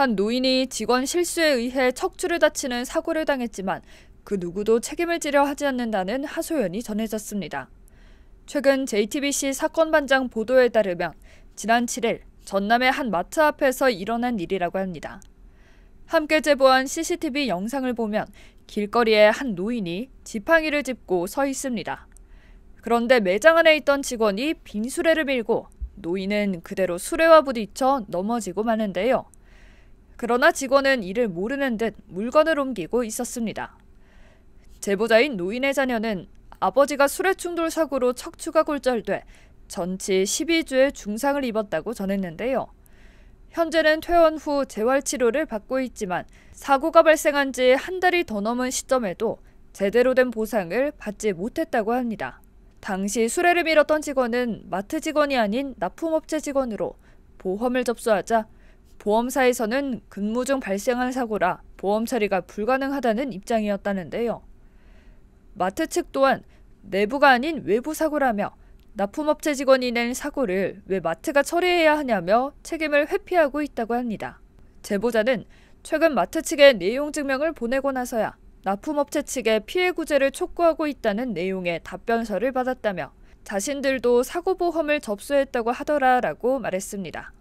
한 노인이 직원 실수에 의해 척추를 다치는 사고를 당했지만 그 누구도 책임을 지려 하지 않는다는 하소연이 전해졌습니다. 최근 JTBC 사건 반장 보도에 따르면 지난 7일 전남의 한 마트 앞에서 일어난 일이라고 합니다. 함께 제보한 CCTV 영상을 보면 길거리에 한 노인이 지팡이를 짚고 서 있습니다. 그런데 매장 안에 있던 직원이 빈수레를 밀고 노인은 그대로 수레와 부딪혀 넘어지고 마는데요. 그러나 직원은 이를 모르는 듯 물건을 옮기고 있었습니다. 제보자인 노인의 자녀는 아버지가 술의 충돌 사고로 척추가 골절돼 전치 12주의 중상을 입었다고 전했는데요. 현재는 퇴원 후 재활치료를 받고 있지만 사고가 발생한 지 한 달이 더 넘은 시점에도 제대로 된 보상을 받지 못했다고 합니다. 당시 수레를 밀었던 직원은 마트 직원이 아닌 납품업체 직원으로 보험을 접수하자 보험사에서는 근무 중 발생한 사고라 보험 처리가 불가능하다는 입장이었다는데요. 마트 측 또한 내부가 아닌 외부 사고라며 납품업체 직원이 낸 사고를 왜 마트가 처리해야 하냐며 책임을 회피하고 있다고 합니다. 제보자는 최근 마트 측에 내용 증명을 보내고 나서야 납품업체 측에 피해 구제를 촉구하고 있다는 내용의 답변서를 받았다며 자신들도 사고보험을 접수했다고 하더라라고 말했습니다.